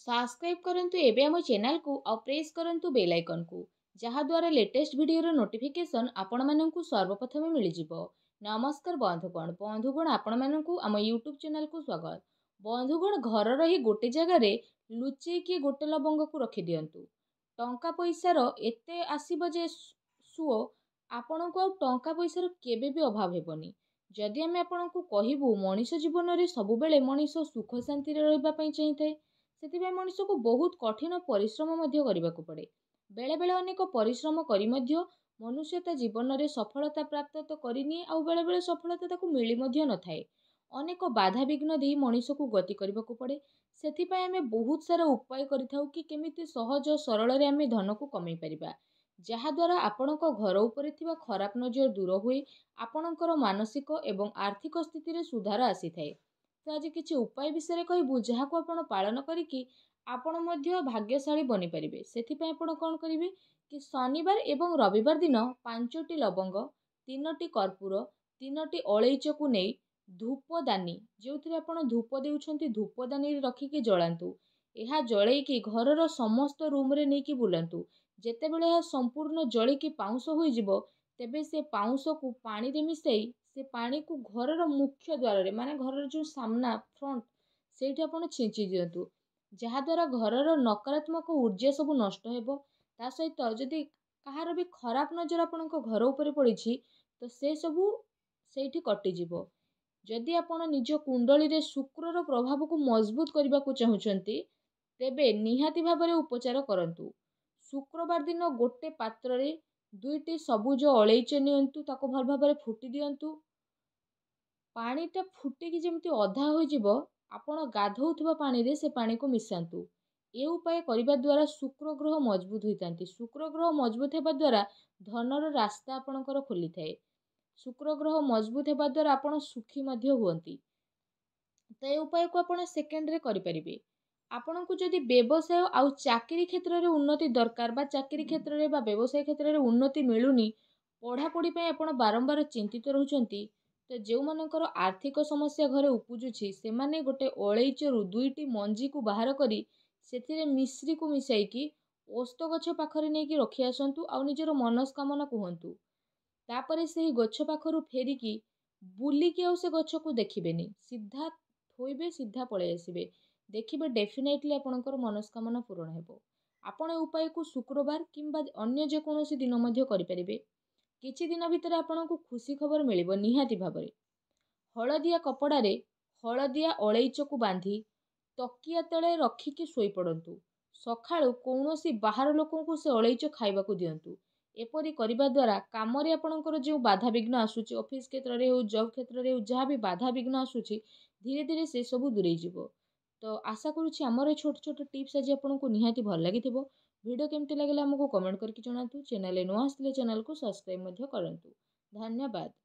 subscribe କରନ୍ତୁ ଏବେ ଆମ ଚ୍ୟାନେଲକୁ ଆଉ ପ୍ରେସ୍ କରନ୍ତୁ ବେଲ୍ ଆଇକନ୍କୁ ଯାହାଦ୍ୱାରା ଲେଟେଷ୍ଟ ଭିଡ଼ିଓର ନୋଟିଫିକେସନ୍ ଆପଣମାନଙ୍କୁ ସର୍ବପ୍ରଥମେ ମିଳିଯିବ ନମସ୍କାର ବନ୍ଧୁଗଣ ବନ୍ଧୁଗଣ ଆପଣମାନଙ୍କୁ ଆମ ୟୁଟ୍ୟୁବ୍ ଚ୍ୟାନେଲକୁ ସ୍ୱାଗତ ବନ୍ଧୁଗଣ ଘର ରହି ଗୋଟେ ଜାଗାରେ ଲୁଚେଇକି ଗୋଟେ ଲବଙ୍ଗକୁ ରଖିଦିଅନ୍ତୁ ଟଙ୍କା ପଇସାର ଏତେ ଆସିବ ଯେ ସୁଅ ଆପଣଙ୍କୁ ଆଉ ଟଙ୍କା ପଇସାର କେବେ ବି ଅଭାବ ହେବନି ଯଦି ଆମେ ଆପଣଙ୍କୁ କହିବୁ ମଣିଷ ଜୀବନରେ ସବୁବେଳେ ମଣିଷ ସୁଖ ଶାନ୍ତିରେ ରହିବା ପାଇଁ ଚାହିଁଥାଏ ସେଥିପାଇଁ ମଣିଷକୁ ବହୁତ କଠିନ ପରିଶ୍ରମ ମଧ୍ୟ କରିବାକୁ ପଡ଼େ ବେଳେବେଳେ ଅନେକ ପରିଶ୍ରମ କରି ମଧ୍ୟ ମନୁଷ୍ୟ ତା ଜୀବନରେ ସଫଳତା ପ୍ରାପ୍ତ ତ କରିନିଏ ଆଉ ବେଳେବେଳେ ସଫଳତା ତାକୁ ମିଳି ମଧ୍ୟ ନଥାଏ ଅନେକ ବାଧାବିଘ୍ନ ଦେଇ ମଣିଷକୁ ଗତି କରିବାକୁ ପଡ଼େ ସେଥିପାଇଁ ଆମେ ବହୁତ ସାରା ଉପାୟ କରିଥାଉ କି କେମିତି ସହଜ ସରଳରେ ଆମେ ଧନକୁ କମେଇ ପାରିବା ଯାହାଦ୍ୱାରା ଆପଣଙ୍କ ଘର ଉପରେ ଥିବା ଖରାପ ନଜର ଦୂର ହୁଏ ଆପଣଙ୍କର ମାନସିକ ଏବଂ ଆର୍ଥିକ ସ୍ଥିତିରେ ସୁଧାର ଆସିଥାଏ ତ ଆଜି କିଛି ଉପାୟ ବିଷୟରେ କହିବୁ ଯାହାକୁ ଆପଣ ପାଳନ କରିକି ଆପଣ ମଧ୍ୟ ଭାଗ୍ୟଶାଳୀ ବନିପାରିବେ ସେଥିପାଇଁ ଆପଣ କ'ଣ କରିବେ କି ଶନିବାର ଏବଂ ରବିବାର ଦିନ ପାଞ୍ଚଟି ଲବଙ୍ଗ ତିନୋଟି କର୍ପୂର ତିନୋଟି ଅଳେଇଚକୁ ନେଇ ଧୂପଦାନୀ ଯେଉଁଥିରେ ଆପଣ ଧୂପ ଦେଉଛନ୍ତି ଧୂପଦାନୀରେ ରଖିକି ଜଳାନ୍ତୁ ଏହା ଜଳେଇକି ଘରର ସମସ୍ତ ରୁମ୍ରେ ନେଇକି ବୁଲାନ୍ତୁ ଯେତେବେଳେ ଏହା ସମ୍ପୂର୍ଣ୍ଣ ଜଳିକି ପାଉଁଶ ହୋଇଯିବ ତେବେ ସେ ପାଉଁଶକୁ ପାଣିରେ ମିଶାଇ ସେ ପାଣିକୁ ଘରର ମୁଖ୍ୟ ଦ୍ୱାରରେ ମାନେ ଘରର ଯେଉଁ ସାମ୍ନା ଫ୍ରଣ୍ଟ ସେଇଠି ଆପଣ ଛିଞ୍ଚି ଦିଅନ୍ତୁ ଯାହାଦ୍ୱାରା ଘରର ନକାରାତ୍ମକ ଉର୍ଜା ସବୁ ନଷ୍ଟ ହେବ ତା ସହିତ ଯଦି କାହାର ବି ଖରାପ ନଜର ଆପଣଙ୍କ ଘର ଉପରେ ପଡ଼ିଛି ତ ସେସବୁ ସେଇଠି କଟିଯିବ ଯଦି ଆପଣ ନିଜ କୁଣ୍ଡଳୀରେ ଶୁକ୍ରର ପ୍ରଭାବକୁ ମଜବୁତ କରିବାକୁ ଚାହୁଁଛନ୍ତି ତେବେ ନିହାତି ଭାବରେ ଉପଚାର କରନ୍ତୁ ଶୁକ୍ରବାର ଦିନ ଗୋଟେ ପାତ୍ରରେ ଦୁଇଟି ସବୁଜ ଅଳେଇଚ ନିଅନ୍ତୁ ତାକୁ ଭଲ ଭାବରେ ଫୁଟି ଦିଅନ୍ତୁ ପାଣିଟା ଫୁଟିକି ଯେମିତି ଅଧା ହୋଇଯିବ ଆପଣ ଗାଧୋଉଥିବା ପାଣିରେ ସେ ପାଣିକୁ ମିଶାନ୍ତୁ ଏ ଉପାୟ କରିବା ଦ୍ୱାରା ଶୁକ୍ର ଗ୍ରହ ମଜବୁତ ହୋଇଥାନ୍ତି ଶୁକ୍ର ଗ୍ରହ ମଜବୁତ ହେବା ଦ୍ୱାରା ଧନର ରାସ୍ତା ଆପଣଙ୍କର ଖୋଲିଥାଏ ଶୁକ୍ର ଗ୍ରହ ମଜବୁତ ହେବା ଦ୍ୱାରା ଆପଣ ସୁଖୀ ମଧ୍ୟ ହୁଅନ୍ତି ତ ଏ ଉପାୟକୁ ଆପଣ ସେକେଣ୍ଡରେ କରିପାରିବେ ଆପଣଙ୍କୁ ଯଦି ବ୍ୟବସାୟ ଆଉ ଚାକିରି କ୍ଷେତ୍ରରେ ଉନ୍ନତି ଦରକାର ବା ଚାକିରୀ କ୍ଷେତ୍ରରେ ବା ବ୍ୟବସାୟ କ୍ଷେତ୍ରରେ ଉନ୍ନତି ମିଳୁନି ପଢ଼ାପଢ଼ି ପାଇଁ ଆପଣ ବାରମ୍ବାର ଚିନ୍ତିତ ରହୁଛନ୍ତି ତ ଯେଉଁମାନଙ୍କର ଆର୍ଥିକ ସମସ୍ୟା ଘରେ ଉପୁଜୁଛି ସେମାନେ ଗୋଟେ ଅଳେଇଚରୁ ଦୁଇଟି ମଞ୍ଜିକୁ ବାହାର କରି ସେଥିରେ ମିଶ୍ରିକୁ ମିଶାଇକି ଓସ୍ତ ଗଛ ପାଖରେ ନେଇକି ରଖି ଆସନ୍ତୁ ଆଉ ନିଜର ମନସ୍କାମନା କୁହନ୍ତୁ ତାପରେ ସେହି ଗଛ ପାଖରୁ ଫେରିକି ବୁଲିକି ଆଉ ସେ ଗଛକୁ ଦେଖିବେନି ସିଧା ଥୋଇବେ ସିଧା ପଳାଇ ଆସିବେ ଦେଖିବେ ଡେଫିନେଟଲି ଆପଣଙ୍କର ମନସ୍କାମନା ପୂରଣ ହେବ ଆପଣ ଏ ଉପାୟକୁ ଶୁକ୍ରବାର କିମ୍ବା ଅନ୍ୟ ଯେକୌଣସି ଦିନ ମଧ୍ୟ କରିପାରିବେ କିଛି ଦିନ ଭିତରେ ଆପଣଙ୍କୁ ଖୁସି ଖବର ମିଳିବ ନିହାତି ଭାବରେ ହଳଦିଆ କପଡ଼ାରେ ହଳଦିଆ ଅଳେଇଚକୁ ବାନ୍ଧି ତକିଆ ତଳେ ରଖିକି ଶୋଇପଡ଼ନ୍ତୁ ସକାଳୁ କୌଣସି ବାହାର ଲୋକଙ୍କୁ ସେ ଅଳେଇଚ ଖାଇବାକୁ ଦିଅନ୍ତୁ ଏପରି କରିବା ଦ୍ୱାରା କାମରେ ଆପଣଙ୍କର ଯେଉଁ ବାଧାବିଘ୍ନ ଆସୁଛି ଅଫିସ୍ କ୍ଷେତ୍ରରେ ହେଉ ଜବ୍ କ୍ଷେତ୍ରରେ ହେଉ ଯାହା ବି ବାଧାବିଘ୍ନ ଆସୁଛି ଧୀରେ ଧୀରେ ସେସବୁ ଦୂରେଇଯିବ ତ ଆଶା କରୁଛି ଆମର ଏ ଛୋଟ ଛୋଟ ଟିପ୍ସ ଆଜି ଆପଣଙ୍କୁ ନିହାତି ଭଲ ଲାଗିଥିବ ଭିଡ଼ିଓ କେମିତି ଲାଗିଲା ଆମକୁ କମେଣ୍ଟ କରିକି ଜଣାନ୍ତୁ ଚ୍ୟାନେଲରେ ନୂଆ ଆସିଥିଲେ ଚ୍ୟାନେଲକୁ ସବସ୍କ୍ରାଇବ୍ ମଧ୍ୟ କରନ୍ତୁ ଧନ୍ୟବାଦ